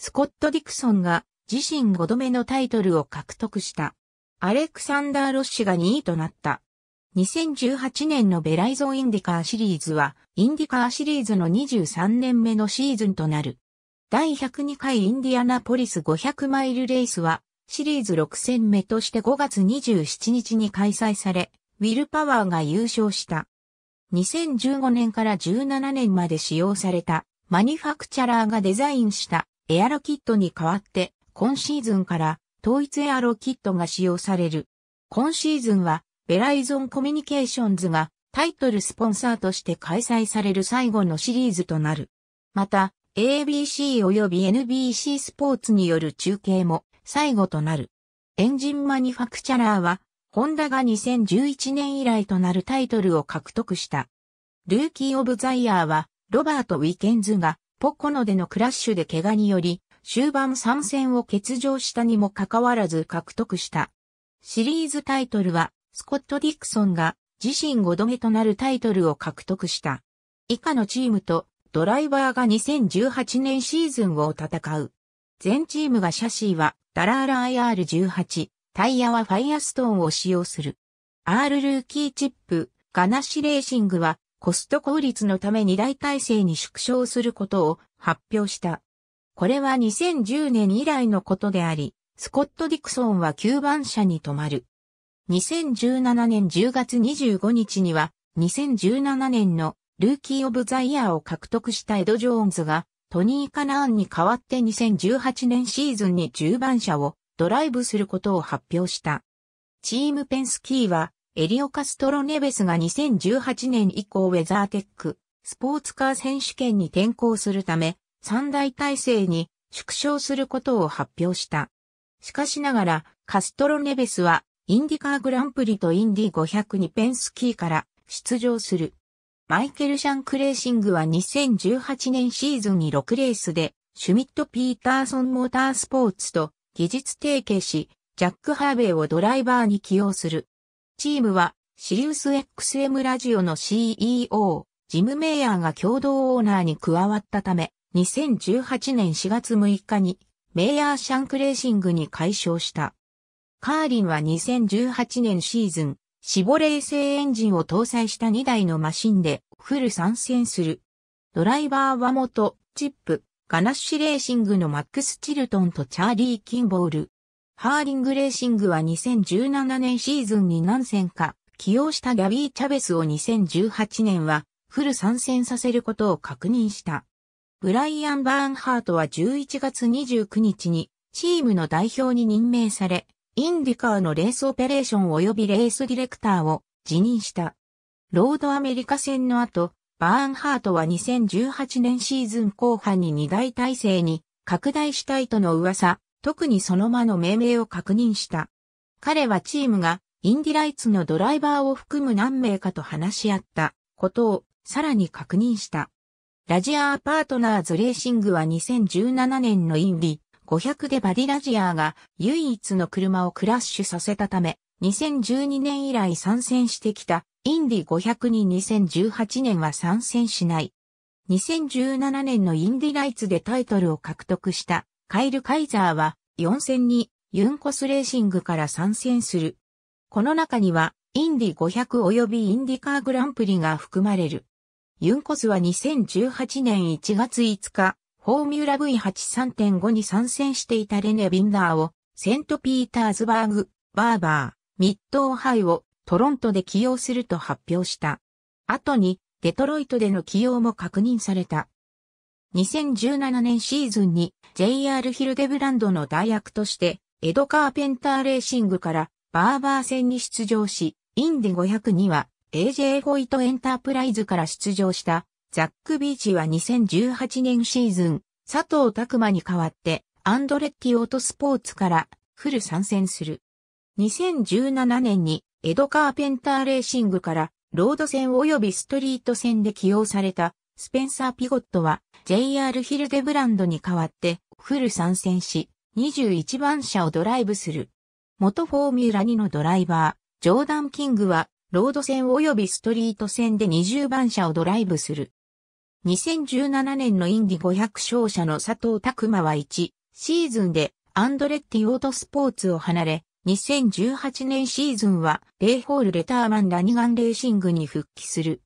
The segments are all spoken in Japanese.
スコット・ディクソンが自身5度目のタイトルを獲得した。アレクサンダー・ロッシが2位となった。2018年のベライゾン・インディカーシリーズは、インディカーシリーズの23年目のシーズンとなる。第102回インディアナポリス500マイルレースは、シリーズ6戦目として5月27日に開催され、ウィルパワーが優勝した。2015年から17年まで使用された、マニファクチャラーがデザインしたエアロキットに代わって、今シーズンから統一エアロキットが使用される。今シーズンは、ベライゾンコミュニケーションズがタイトルスポンサーとして開催される最後のシリーズとなる。また、ABC 及び NBC スポーツによる中継も最後となる。エンジンマニファクチャラーは、ホンダが2011年以来となるタイトルを獲得した。ルーキー・オブ・ザ・イヤーは、ロバート・ウィケンズがポコノでのクラッシュで怪我により、終盤参戦を欠場したにもかかわらず獲得した。シリーズタイトルは、スコット・ディクソンが自身5度目となるタイトルを獲得した。以下のチームとドライバーが2018年シーズンを戦う。全チームがシャシーはダラーラ IR18、タイヤはファイアストーンを使用する。R ルーキーチップ、ガナシレーシングはコスト効率のために大体制に縮小することを発表した。これは2010年以来のことであり、スコット・ディクソンは9番車に止まる。2017年10月25日には、2017年のルーキー・オブ・ザ・イヤーを獲得したエド・ジョーンズが、トニー・カナーンに代わって2018年シーズンに10番車をドライブすることを発表した。チームペンスキーはエリオ・カストロ・ネベスが2018年以降ウェザーテック、スポーツカー選手権に転向するため、三大体制に縮小することを発表した。しかしながら、カストロ・ネベスは、インディカーグランプリとインディ500にペンスキーから出場する。マイケル・シャンクレーシングは2018年シーズンに6レースで、シュミット・ピーターソン・モータースポーツと技術提携し、ジャック・ハーベイをドライバーに起用する。チームは、シリウス XM ラジオの CEO、ジム・メイヤーが共同オーナーに加わったため、2018年4月6日に、メイヤーシャンクレーシングに解消した。カーリンは2018年シーズン、シボレー製エンジンを搭載した2台のマシンでフル参戦する。ドライバーは元、チップ、ガナッシュレーシングのマックス・チルトンとチャーリー・キンボール。ハーリングレーシングは2017年シーズンに何戦か起用したギャビー・チャベスを2018年はフル参戦させることを確認した。ブライアン・バーンハートは11月29日にチームの代表に任命され、インディカーのレースオペレーション及びレースディレクターを辞任した。ロードアメリカ戦の後、バーンハートは2018年シーズン後半に2大体制に拡大したいとの噂、特にその間の命名を確認した。彼はチームがインディライツのドライバーを含む何名かと話し合ったことをさらに確認した。ラジアーパートナーズレーシングは2017年のインディ500でバディラジアーが唯一の車をクラッシュさせたため、2012年以来参戦してきたインディ500に2018年は参戦しない。2017年のインディライツでタイトルを獲得したカイル・カイザーは4戦にユンコスレーシングから参戦する。この中にはインディ500及びインディカーグランプリが含まれる。ユンコスは2018年1月5日、フォーミュラ V83.5 に参戦していたレネ・ビンダーをセント・ピーターズバーグ、バーバー、ミッド・オハイをトロントで起用すると発表した。後にデトロイトでの起用も確認された。2017年シーズンに JR ヒルデブランドの代役として、エド・カーペンターレーシングからバーバー戦に出場し、インディ500には AJ ホイトエンタープライズから出場したザック・ビーチは2018年シーズン、佐藤拓馬に代わってアンドレッキオートスポーツからフル参戦する。2017年にエド・カーペンターレーシングからロード戦及びストリート戦で起用されたスペンサー・ピゴットは JR ヒルデブランドに代わってフル参戦し、21番車をドライブする。元フォーミュラ2のドライバー、ジョーダン・キングは、ロード線及びストリート線で20番車をドライブする。2017年のインディ500勝者の佐藤拓馬は1シーズンでアンドレッティオートスポーツを離れ、2018年シーズンはレイホール・レターマン・ラニガン・レーシングに復帰する。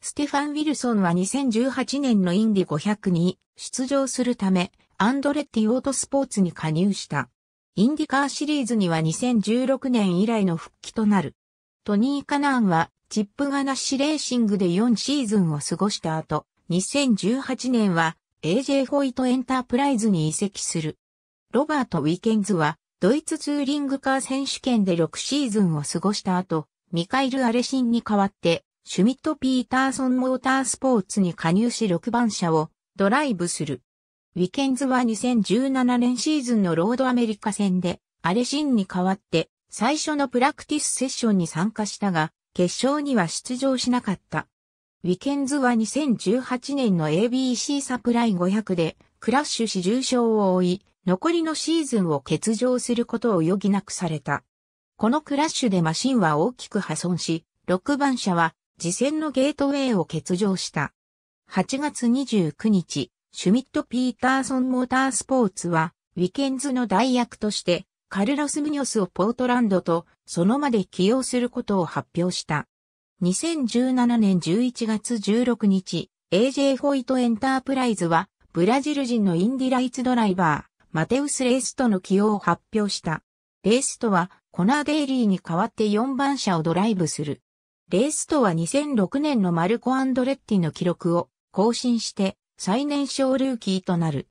ステファン・ウィルソンは2018年のインディ500に出場するため、アンドレッティオートスポーツに加入した。インディカーシリーズには2016年以来の復帰となる。トニー・カナーンは、チップッシュレーシングで4シーズンを過ごした後、2018年は AJ ホイトエンタープライズに移籍する。ロバート・ウィケンズは、ドイツツーリングカー選手権で6シーズンを過ごした後、ミカイル・アレシンに代わって、シュミット・ピーターソン・モータースポーツに加入し6番車をドライブする。ウィケンズは2017年シーズンのロードアメリカ戦で、アレシンに代わって最初のプラクティスセッションに参加したが、決勝には出場しなかった。ウィケンズは2018年の ABC サプライ500でクラッシュし重傷を負い、残りのシーズンを欠場することを余儀なくされた。このクラッシュでマシンは大きく破損し、6番車は次戦のゲートウェイを欠場した。8月29日、シュミット・ピーターソン・モータースポーツは、ウィケンズの代役として、カルロス・ムニョスをポートランドと、そのまで起用することを発表した。2017年11月16日、AJ ホイトエンタープライズは、ブラジル人のインディライツドライバー、マテウス・レイストの起用を発表した。レイストは、コナー・デイリーに代わって4番車をドライブする。レースとは2006年のマルコ・アンドレッティの記録を更新して最年少ルーキーとなる。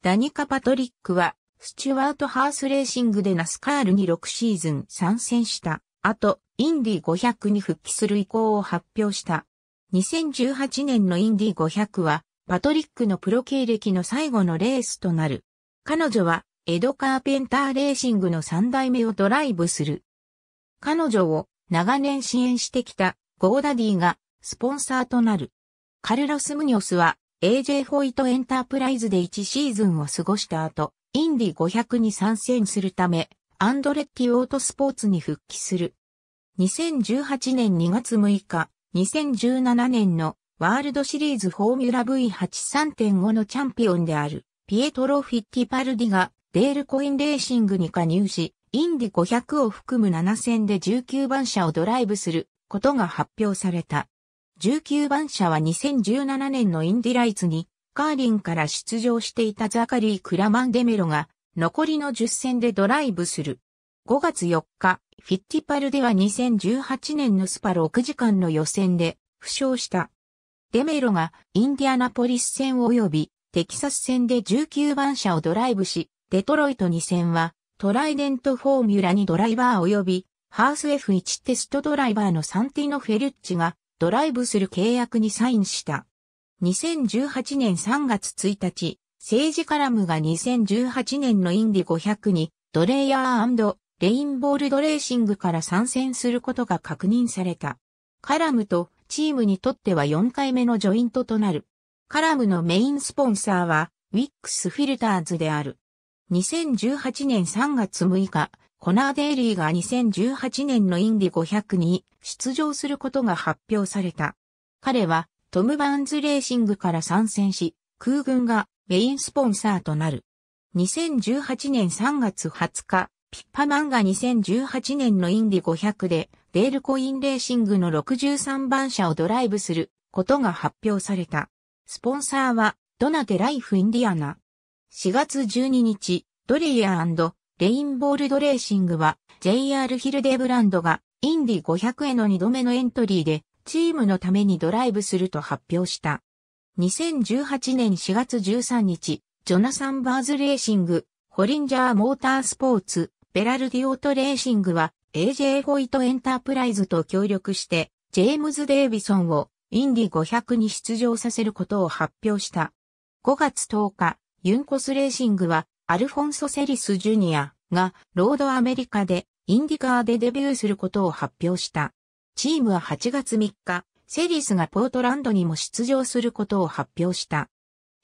ダニカ・パトリックはスチュワート・ハースレーシングでナスカールに6シーズン参戦した後、インディ500に復帰する意向を発表した。2018年のインディ500はパトリックのプロ経歴の最後のレースとなる。彼女はエド・カーペンター・レーシングの3代目をドライブする。彼女を長年支援してきたゴーダディがスポンサーとなる。カルロス・ムニョスは AJ ホイトエンタープライズで1シーズンを過ごした後、インディ500に参戦するため、アンドレッティオートスポーツに復帰する。2018年2月6日、2017年のワールドシリーズフォーミュラ V83.5 のチャンピオンであるピエトロ・フィッティパルディがデールコインレーシングに加入し、インディ500を含む7戦で19番車をドライブすることが発表された。19番車は2017年のインディライツにカーリンから出場していたザカリー・クラマンデメロが残りの10戦でドライブする。5月4日、フィッティパルでは2018年のスパ6時間の予選で負傷した。デメロがインディアナポリス戦及びテキサス戦で19番車をドライブし、デトロイト2戦はトライデントフォーミュラにドライバー及び、ハース F1 テストドライバーのサンティノ・フェルッチがドライブする契約にサインした。2018年3月1日、政治カラムが2018年のインディ500にドレイヤーレインボールドレーシングから参戦することが確認された。カラムとチームにとっては4回目のジョイントとなる。カラムのメインスポンサーは、ウィックスフィルターズである。2018年3月6日、コナーデイリーが2018年のインディ500に出場することが発表された。彼はトム・バーンズレーシングから参戦し、空軍がメインスポンサーとなる。2018年3月20日、ピッパマンが2018年のインディ500で、デールコインレーシングの63番車をドライブすることが発表された。スポンサーは、ドナテライフインディアナ。4月12日、ドレイヤーレインボールドレーシングは JR ヒルデブランドがインディ500への2度目のエントリーでチームのためにドライブすると発表した。2018年4月13日、ジョナサン・バーズレーシング、ホリンジャー・モータースポーツ、ベラルディオートレーシングは AJ ホイトエンタープライズと協力して、ジェームズ・デイビソンをインディ500に出場させることを発表した。5月10日、ユンコスレーシングは、アルフォンソ・セリス・ジュニアが、ロードアメリカで、インディカーでデビューすることを発表した。チームは8月3日、セリスがポートランドにも出場することを発表した。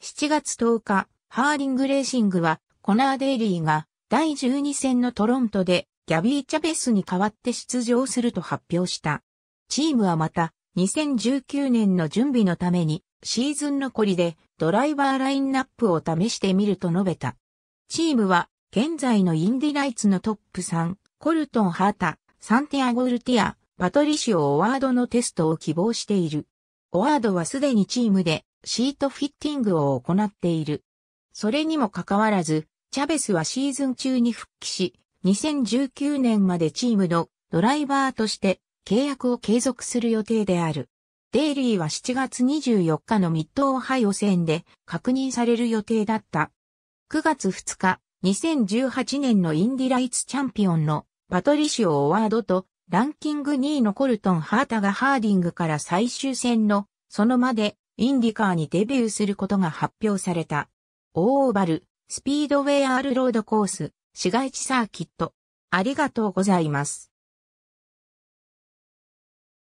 7月10日、ハーリングレーシングは、コナー・デイリーが、第12戦のトロントで、ギャビー・チャベスに代わって出場すると発表した。チームはまた、2019年の準備のために、シーズン残りで、ドライバーラインナップを試してみると述べた。チームは、現在のインディライツのトップ3、コルトン・ハータ、サンティアゴ・ルティア、パトリシオ・オワードのテストを希望している。オワードはすでにチームでシートフィッティングを行っている。それにもかかわらず、チャベスはシーズン中に復帰し、2019年までチームのドライバーとして契約を継続する予定である。デイリーは7月24日のミッドオハイオ戦で確認される予定だった。9月2日、2018年のインディライツチャンピオンのパトリシオ・オワードとランキング2位のコルトン・ハータがハーディングから最終戦のそのまでインディカーにデビューすることが発表された。オーバル、スピードウェイアールロードコース、市街地サーキット。ありがとうございます。